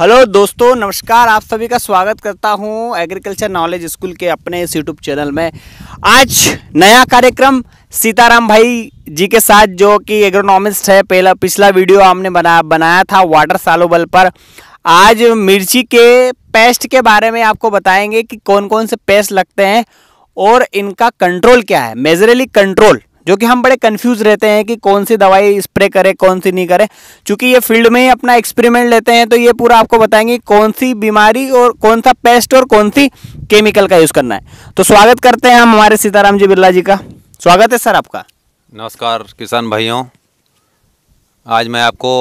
Hello दोस्तों नमस्कार आप सभी का स्वागत करता हूं एग्रीकल्चर नॉलेज स्कूल के अपने इस यूट्यूब चैनल में आज नया कार्यक्रम सीताराम भाई जी के साथ जो कि एग्रोनॉमिस्ट है पहला पिछला वीडियो हमने बना बनाया था वाटर सालोबल पर आज मिर्ची के पेस्ट के बारे में आपको बताएंगे कि कौन कौन से पेस्ट लगते हैं और इनका कंट्रोल क्या है मेजरली कंट्रोल जो कि हम बड़े कंफ्यूज रहते हैं कि कौन सी दवाई स्प्रे करें कौन सी नहीं करें चूँकि ये फील्ड में ही अपना एक्सपेरिमेंट लेते हैं तो ये पूरा आपको बताएंगे कौन सी बीमारी और कौन सा पेस्ट और कौन सी केमिकल का यूज़ करना है तो स्वागत करते हैं हम हमारे सीताराम जी बिरला जी का स्वागत है सर आपका नमस्कार किसान भाइयों आज मैं आपको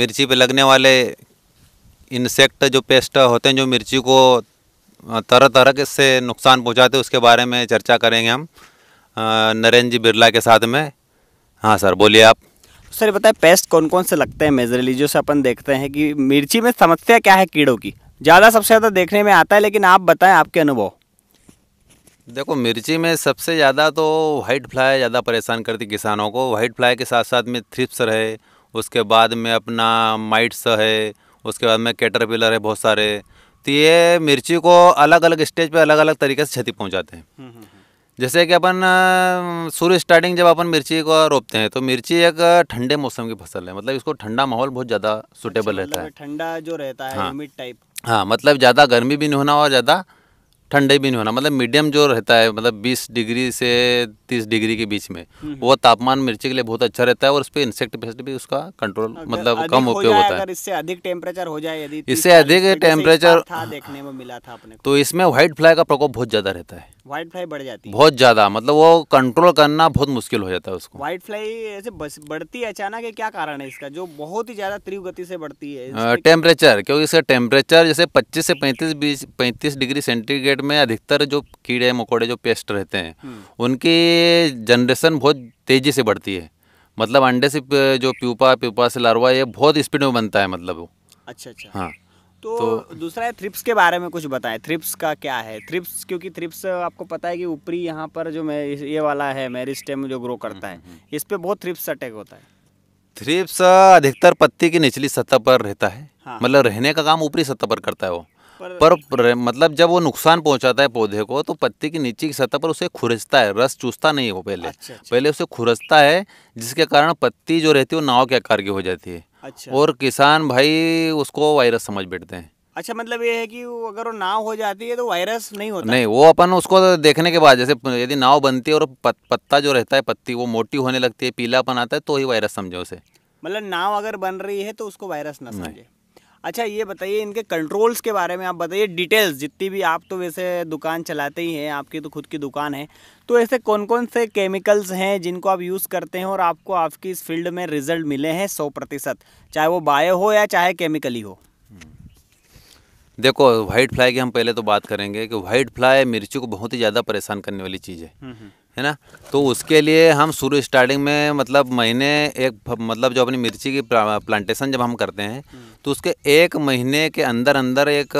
मिर्ची पे लगने वाले इंसेक्ट जो पेस्ट होते हैं जो मिर्ची को तरह तरह के से नुकसान पहुंचाते हैं उसके बारे में चर्चा करेंगे हम नरेंद्र जी बिरला के साथ में हाँ सर बोलिए आप सर बताए पेस्ट कौन कौन से लगते हैं मेजरली जो से अपन देखते हैं कि मिर्ची में समस्या क्या है कीड़ों की ज़्यादा सबसे ज़्यादा देखने में आता है लेकिन आप बताएं आपके अनुभव देखो मिर्ची में सबसे ज़्यादा तो वाइट फ्लाई ज़्यादा परेशान करती किसानों को वाइट फ्लाई के साथ साथ में थ्रिप्स है उसके बाद में अपना माइट्स है उसके बाद में कैटरपिलर है बहुत सारे तो ये मिर्ची को अलग अलग स्टेज पे अलग अलग तरीके से क्षति पहुंचाते हैं हम्म, हम्म, हम्म। जैसे कि अपन शुरू स्टार्टिंग जब अपन मिर्ची को रोपते हैं तो मिर्ची एक ठंडे मौसम की फसल है मतलब इसको ठंडा माहौल बहुत ज़्यादा सुटेबल अच्छा, रहता मतलब है ठंडा जो रहता है हाँ, टाइप हाँ मतलब ज़्यादा गर्मी भी नहीं होना और ज़्यादा ठंडे भी नहीं होना मतलब मीडियम जो रहता है मतलब 20 डिग्री से 30 डिग्री के बीच में हम्म। वो तापमान मिर्ची के लिए बहुत अच्छा रहता है और उस पर इंसेक्ट पेस्ट भी उसका कंट्रोल मतलब कम उपयोग हो होता है इससे अधिक टेम्परेचर हो जाए यदि इससे अधिक टेम्परेचर देखने में मिला था अपने तो इसमें व्हाइट फ्लाई का प्रकोप बहुत ज़्यादा रहता है व्हाइट फ्लाई बढ़ जाती है बहुत ज़्यादा मतलब वो कंट्रोल करना बहुत मुश्किल हो जाता है उसको व्हाइट फ्लाई ऐसे बस बढ़ती है अचानक है क्या कारण है इसका जो बहुत ही ज़्यादा तीव्र गति से बढ़ती है टेम्परेचर क्योंकि इसका टेम्परेचर जैसे पच्चीस से पैंतीस बीस पैंतीस डिग्री सेंटीग्रेड में अधिकतर जो कीड़े मकोड़े जो पेस्ट रहते हैं हम्म। उनकी जनरेशन बहुत तेज़ी से बढ़ती है मतलब अंडे से जो प्यूपा प्यूपा से लारवा ये बहुत स्पीड में बनता है मतलब अच्छा अच्छा हाँ तो, तो दूसरा है थ्रिप्स के बारे में कुछ बताएं थ्रिप्स का क्या है थ्रिप्स क्योंकि थ्रिप्स आपको पता है कि ऊपरी यहाँ पर जो मैं ये वाला है मेरी स्टेम जो ग्रो करता है हम्म, हम्म, हम्म। इस पर बहुत थ्रिप्स अटैक होता है थ्रिप्स अधिकतर पत्ती की निचली सतह पर रहता है हाँ। मतलब रहने का काम ऊपरी सतह पर करता है वो पर, पर मतलब जब वो नुकसान पहुंचाता है पौधे को तो पत्ती की नीचे की सतह पर उसे खुरजता है रस चूसता नहीं वो पहले अच्छा, अच्छा। पहले उसे खुरजता है जिसके कारण पत्ती जो रहती है वो नाव के आकार की हो जाती है अच्छा और किसान भाई उसको वायरस समझ बैठते हैं अच्छा मतलब ये है कि अगर वो नाव हो जाती है तो वायरस नहीं होता नहीं वो अपन उसको देखने के बाद जैसे यदि नाव बनती है और पत, पत्ता जो रहता है पत्ती वो मोटी होने लगती है पीलापन आता है तो ही वायरस समझो उसे मतलब नाव अगर बन रही है तो उसको वायरस ना समझे अच्छा ये बताइए इनके कंट्रोल्स के बारे में आप बताइए डिटेल्स जितनी भी आप तो वैसे दुकान चलाते ही हैं आपकी तो खुद की दुकान है तो ऐसे कौन कौन से केमिकल्स हैं जिनको आप यूज़ करते हैं और आपको आपकी इस फील्ड में रिजल्ट मिले हैं सौ प्रतिशत चाहे वो बायो हो या चाहे केमिकली हो हम्म। देखो वाइट फ्लाई की हम पहले तो बात करेंगे कि वाइट फ्लाई मिर्ची को बहुत ही ज़्यादा परेशान करने वाली चीज़ है हम्म, हम्म। है ना तो उसके लिए हम शुरू स्टार्टिंग में मतलब महीने एक मतलब जो अपनी मिर्ची की प्लांटेशन जब हम करते हैं हम्म। तो उसके एक महीने के अंदर अंदर एक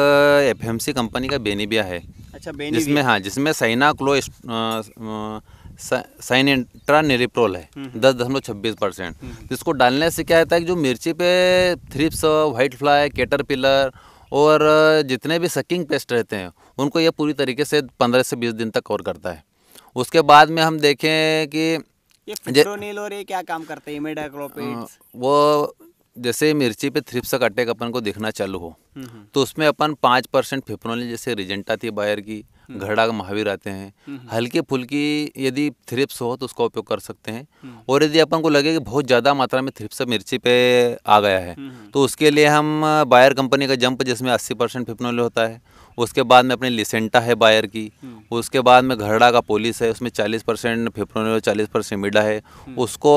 एफएमसी कंपनी का बेनीबिया है अच्छा बेनीबिया जिसमें हाँ जिसमें साइना क्लो साइन इंट्रा निरिप्रोल है हम्म, हम्म। दस दशमलव छब्बीस परसेंट जिसको डालने से क्या होता है कि जो मिर्ची पे thrips white fly caterpillar और जितने भी सकिंग पेस्ट रहते हैं उनको ये पूरी तरीके से पंद्रह से बीस दिन तक कवर करता है उसके बाद में हम देखें कि ये और ये क्या काम करते हैं हाँ, वो जैसे मिर्ची पे थ्रिप्स अटैक अपन को देखना चालू हो हम्म, हम्म। तो उसमें अपन पाँच परसेंट फिप्रोनिल जैसे रिजेंटा थी बायर की हम्म। घड़ा महावीर आते हैं हम्म, हम्म। हल्के फुल्की यदि थ्रिप्स हो तो उसका उपयोग कर सकते हैं और यदि अपन को लगे कि बहुत ज़्यादा मात्रा में थ्रिप्स मिर्ची पे आ गया है तो उसके लिए हम बायर कंपनी का जंप जिसमें अस्सी परसेंट फिपनोल होता है उसके बाद में अपने लिसेंटा है बायर की उसके बाद में घरड़ा का पोलिस है उसमें 40 परसेंट फिप्रोनिल चालीस परसेंट मिडा है उसको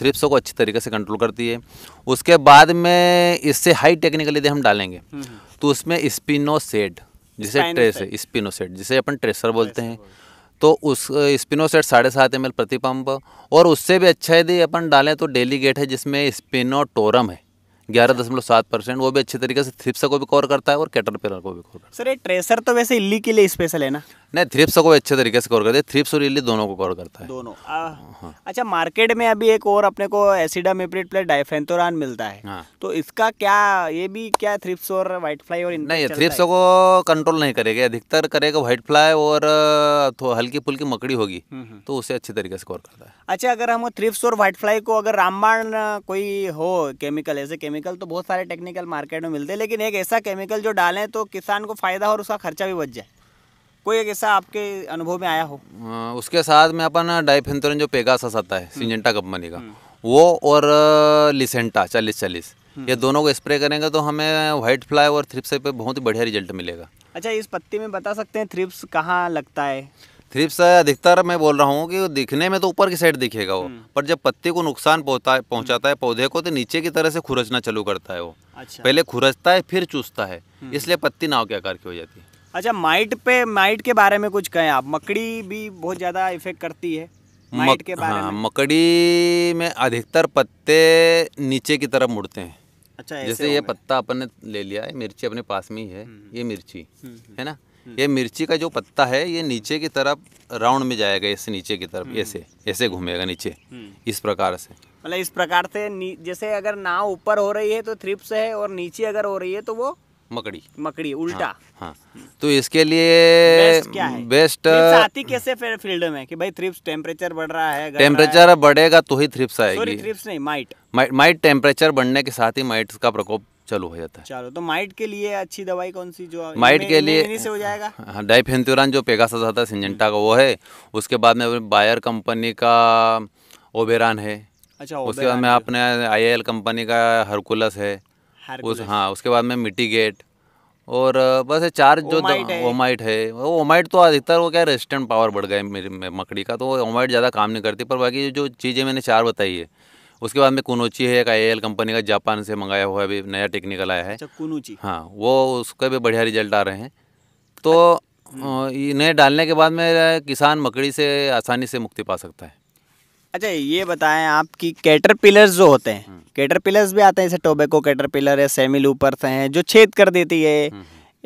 थ्रिप्स को अच्छी तरीके से कंट्रोल करती है उसके बाद में इससे हाई टेक्निकल यदि हम डालेंगे तो उसमें स्पिनोसेट जिसे ट्रेस स्पिनोसेट जिसे अपन ट्रेसर बोलते हैं तो उस स्पिनोसेट साढ़े सात एम प्रति पंप और उससे भी अच्छा यदि अपन डालें तो डेली गेट है जिसमें स्पिनोटोरम है ग्यारह दशमलव सात परसेंट वो भी अच्छे तरीके से थ्रिप्सा को भी कवर करता है और कैटरपिलर को भी कवर करता है सर ये ट्रेसर तो वैसे इल्ली के लिए स्पेशल है ना नहीं थ्रिप्सा को अच्छे तरीके से कवर करता है थ्रिप्स और इल्ली दोनों को कवर करता है दोनों हाँ। अच्छा मार्केट में अभी एक और अपने को एसिडा एसिडामिप्रिड प्लस डाइफेंथोरान मिलता है हाँ। तो इसका क्या ये भी क्या थ्रिप्स और व्हाइट फ्लाई और नहीं थ्रिप्स को कंट्रोल नहीं करेगा अधिकतर करेगा व्हाइट फ्लाई और हल्की फुल्की मकड़ी होगी हम्म, हम्म। तो उसे अच्छे तरीके से कवर करता है अच्छा अगर हम थ्रिप्स और व्हाइट फ्लाई को अगर रामबाण कोई हो केमिकल ऐसे केमिकल केमिकल तो बहुत सारे टेक्निकल मार्केट में मिलते हैं लेकिन एक ऐसा केमिकल जो डालें तो किसान को फ़ायदा और उसका खर्चा भी बच जाए कोई एक ऐसा आपके अनुभव में आया हो आ, उसके साथ में अपन डाइफेंथोरन जो पेगासस आता है हम्म। सिंजेंटा कंपनी का हम्म। वो और लिसेंटा चालीस चालीस हम्म। ये दोनों को स्प्रे करेंगे तो हमें व्हाइट फ्लाई और थ्रिप्स पे बहुत ही बढ़िया रिजल्ट मिलेगा अच्छा इस पत्ती में बता सकते हैं थ्रिप्स कहाँ लगता है थ्रिप्स अधिकतर मैं बोल रहा हूँ कि दिखने में तो ऊपर की साइड दिखेगा वो हम्म। पर जब पत्ते को नुकसान पहुंचाता पहुँचाता है हम्म। पौधे को तो नीचे की तरह से खुरचना चालू करता है वो अच्छा। पहले खुरचता है फिर चूसता है हम्म। इसलिए पत्ती नाव के आकार की हो जाती है अच्छा माइट पे माइट के बारे में कुछ कहें आप मकड़ी भी बहुत ज़्यादा इफेक्ट करती है माइट के बारे हाँ, में मकड़ी में अधिकतर पत्ते नीचे की तरफ मुड़ते हैं अच्छा जैसे ये पत्ता अपन ने ले लिया है मिर्ची अपने पास में ही है ये मिर्ची है ना ये मिर्ची का जो पत्ता है ये नीचे की तरफ राउंड में जाएगा ऐसे नीचे की तरफ हम्म। ऐसे ऐसे घूमेगा नीचे हम्म। इस प्रकार से मतलब इस प्रकार से जैसे अगर नाव ऊपर हो रही है तो थ्रिप्स है और नीचे अगर हो रही है तो वो मकड़ी मकड़ी उल्टा हाँ, हाँ। तो इसके लिए बेस्ट आती कैसे फिर फील्ड में कि भाई थ्रिप्स टेम्परेचर बढ़ रहा है टेम्परेचर बढ़ेगा तो ही थ्रिप्स आएगी थ्रिप्स नहीं माइट माइट माइट टेम्परेचर बढ़ने के साथ ही माइट का प्रकोप चालू हो जाता है चलो तो माइट के लिए अच्छी दवाई कौन सी जो माइट के लिए से हो जाएगा हाँ, हाँ डाइफेंथ्यूरान जो पेगा आता है सिंजेंटा का वो है उसके बाद में बायर कंपनी का ओबेरान है अच्छा उसके बाद में आपने आई कंपनी का हरकुलस है उस हाँ उसके बाद में मिटीगेट और बस ये चार जो ओमाइट है वो ओमाइट तो अधिकतर वो क्या रेजिस्टेंट पावर बढ़ गए मेरी मकड़ी का तो ओमाइट ज़्यादा काम नहीं करती पर बाकी जो चीज़ें मैंने चार बताई है उसके बाद में कुनोची है एक आई कंपनी का जापान से मंगाया हुआ अभी नया टेक्निकल आया है अच्छा, कुनोची हाँ वो उसका भी बढ़िया रिजल्ट आ रहे हैं तो इन्हें डालने के बाद में किसान मकड़ी से आसानी से मुक्ति पा सकता है अच्छा ये बताएं आप कि कैटर पिलर्स जो होते हैं कैटर हम्म। पिलर्स भी आते हैं जैसे टोबेको कैटर पिलर है सेमी से हैं जो छेद कर देती है हम्म,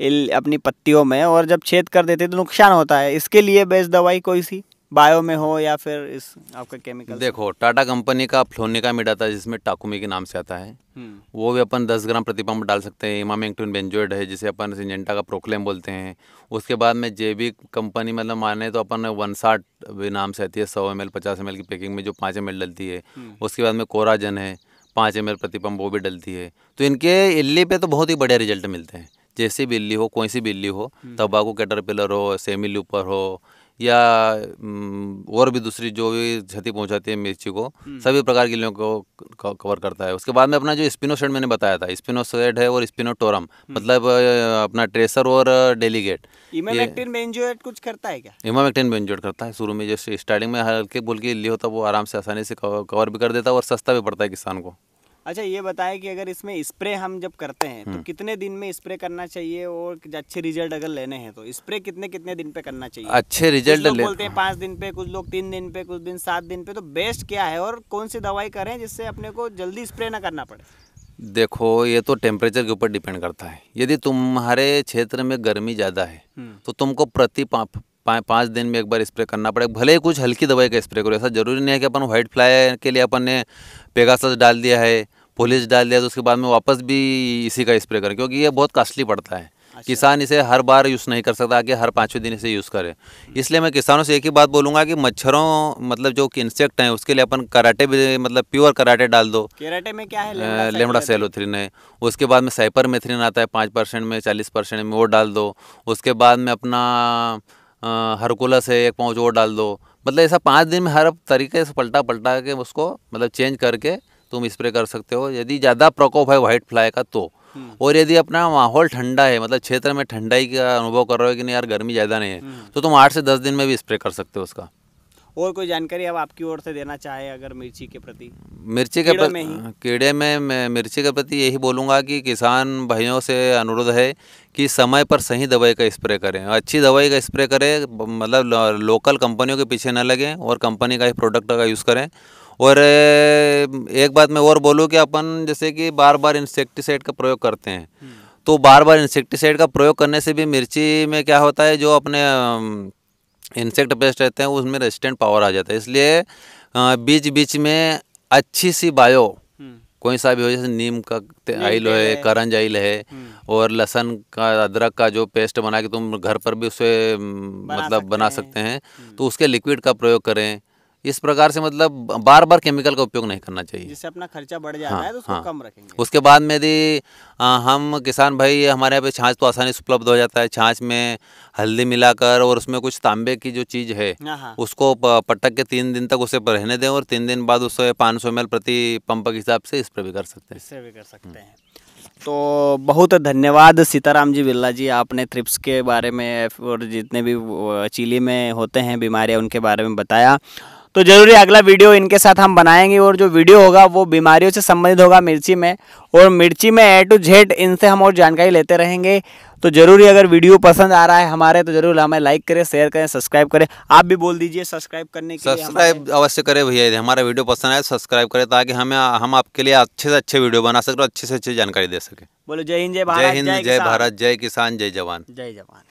हम्म। अपनी पत्तियों में और जब छेद कर देती है तो नुकसान होता है इसके लिए बेस्ट दवाई कोई सी बायो में हो या फिर इस आपका केमिकल देखो टाटा कंपनी का फ्लोनिका मिड आता है जिसमें टाकुमी के नाम से आता है हम्म। वो भी अपन 10 ग्राम प्रतिपम्प डाल सकते हैं इमामेंगटन बेंजोइड है जिसे अपन सिंजेंटा का प्रोक्लेम बोलते हैं उसके बाद में जेबी कंपनी मतलब माने तो अपन वन साठ भी नाम से आती है सौ एम एल पचास एम एल की पैकिंग में जो पाँच एम एल डलती है हम्म। उसके बाद में कोराजन है पाँच एम एल प्रतिपम्प वो भी डलती है तो इनके इल्ली पे तो बहुत ही बढ़िया रिजल्ट मिलते हैं जैसी बिल्ली हो कोई सी बिल्ली हो हम्म। तंबाकू कैटरपिलर हो सेमी लूपर हो या और भी दूसरी जो भी क्षति पहुंचाती है मिर्ची को हम्म। सभी प्रकार की गिल्लियों को कवर करता है उसके बाद में अपना जो स्पिनोसेड मैंने बताया था स्पिनोसेड है और स्पिनोटोरम हम्म। मतलब अपना ट्रेसर और डेलीगेट इमामेक्टिन बेंजोएट कुछ करता है क्या इमामेक्टिन बेंजोएट करता है शुरू में जैसे स्टार्टिंग में हल्के बोल के लिए होता तो है वो आराम से आसानी से कवर भी कर देता है और सस्ता भी पड़ता है किसान को अच्छा ये बताएं कि अगर इसमें स्प्रे हम जब करते हैं तो हम्म। कितने दिन में स्प्रे करना चाहिए और अच्छे रिजल्ट अगर लेने हैं तो स्प्रे कितने कितने दिन पे करना चाहिए अच्छे रिजल्ट लोग बोलते हैं पाँच दिन पे कुछ लोग तीन दिन पे कुछ दिन सात दिन पे तो बेस्ट क्या है और कौन सी दवाई करें जिससे अपने को जल्दी स्प्रे ना करना पड़े देखो ये तो टेम्परेचर के ऊपर डिपेंड करता है यदि तुम्हारे क्षेत्र में गर्मी ज़्यादा है हम्म। तो तुमको प्रति पाँच दिन में एक बार स्प्रे करना पड़ेगा भले ही कुछ हल्की दवाई का स्प्रे करो ऐसा जरूरी नहीं है कि अपन व्हाइट फ्लाई के लिए अपन ने पेगास डाल दिया है पोलिस डाल दिया तो उसके बाद में वापस भी इसी का स्प्रे करें क्योंकि ये बहुत कास्टली पड़ता है अच्छा। किसान इसे हर बार यूज़ नहीं कर सकता कि हर पाँचवें दिन इसे यूज़ करे इसलिए मैं किसानों से एक ही बात बोलूँगा कि मच्छरों मतलब जो इंसेक्ट हैं उसके लिए अपन कराटे भी मतलब प्योर कराटे डाल दो कराटे में क्या है लेमड़ा सेलोथ्रिन है उसके बाद में साइपर मेथ्रिन आता है पाँच परसेंट में चालीस परसेंट में वो डाल दो उसके बाद में अपना हरकुलस है एक पाउच और डाल दो मतलब ऐसा पाँच दिन में हर तरीके से पलटा पलटा के उसको मतलब चेंज करके तुम स्प्रे कर सकते हो यदि ज़्यादा प्रकोप है वाइट फ्लाई का तो हम्म। और यदि अपना माहौल ठंडा है मतलब क्षेत्र में ठंडाई का अनुभव कर रहे हो कि नहीं यार गर्मी ज़्यादा नहीं है हम्म। तो तुम आठ से दस दिन में भी स्प्रे कर सकते हो उसका और कोई जानकारी अब आपकी ओर से देना चाहे अगर मिर्ची के प्रति मिर्ची के प्रति कीड़े में मैं मिर्ची के प्रति यही बोलूँगा कि किसान भाइयों से अनुरोध है कि समय पर सही दवाई का स्प्रे करें अच्छी दवाई का स्प्रे करें मतलब लोकल कंपनियों के पीछे न लगें और कंपनी का ही प्रोडक्ट का यूज़ करें और एक बात मैं और बोलूँ कि अपन जैसे कि बार बार इंसेक्टिसाइड का प्रयोग करते हैं हम्म। तो बार बार इंसेक्टिसाइड का प्रयोग करने से भी मिर्ची में क्या होता है जो अपने इंसेक्ट पेस्ट रहते हैं उसमें रेजिस्टेंट पावर आ जाता है इसलिए बीच बीच में अच्छी सी बायो हम्म। कोई सा भी हो जैसे नीम का आइल है करंज आइल है हम्म। और लहसन का अदरक का जो पेस्ट बना के तुम घर पर भी उसे बना मतलब सकते बना सकते हैं हम्म। तो उसके लिक्विड का प्रयोग करें इस प्रकार से मतलब बार बार केमिकल का उपयोग नहीं करना चाहिए जिससे अपना खर्चा बढ़ जाता हाँ, है तो उसको हाँ, कम रखेंगे उसके बाद में यदि हम किसान भाई हमारे यहाँ पे छाछ तो आसानी से उपलब्ध हो जाता है छाछ में हल्दी मिलाकर और उसमें कुछ तांबे की जो चीज़ है हाँ, हाँ। उसको पटक के तीन दिन तक उसे रहने दें और तीन दिन बाद उसे पाँच सौ प्रति पंप के हिसाब से इस पर भी कर सकते हैं भी कर सकते हैं तो बहुत धन्यवाद सीताराम जी बिरला जी आपने थ्रिप्स के बारे में और जितने भी चिली में होते हैं बीमारियां उनके बारे में बताया तो ज़रूरी अगला वीडियो इनके साथ हम बनाएंगे और जो वीडियो होगा वो बीमारियों से संबंधित होगा मिर्ची में और मिर्ची में ए टू जेड इनसे हम और जानकारी लेते रहेंगे तो ज़रूरी अगर वीडियो पसंद आ रहा है हमारे तो ज़रूर हमें लाइक करें शेयर करें सब्सक्राइब करें आप भी बोल दीजिए सब्सक्राइब करने के सब्सक्राइब अवश्य करें भैया हमारा वीडियो पसंद आए सब्सक्राइब तो करें ताकि हमें हम आपके लिए अच्छे से अच्छे वीडियो बना सके और अच्छे से अच्छी जानकारी दे सके बोलो जय हिंद जय भारत जय हिंद जय भारत जय किसान जय जवान जय जवान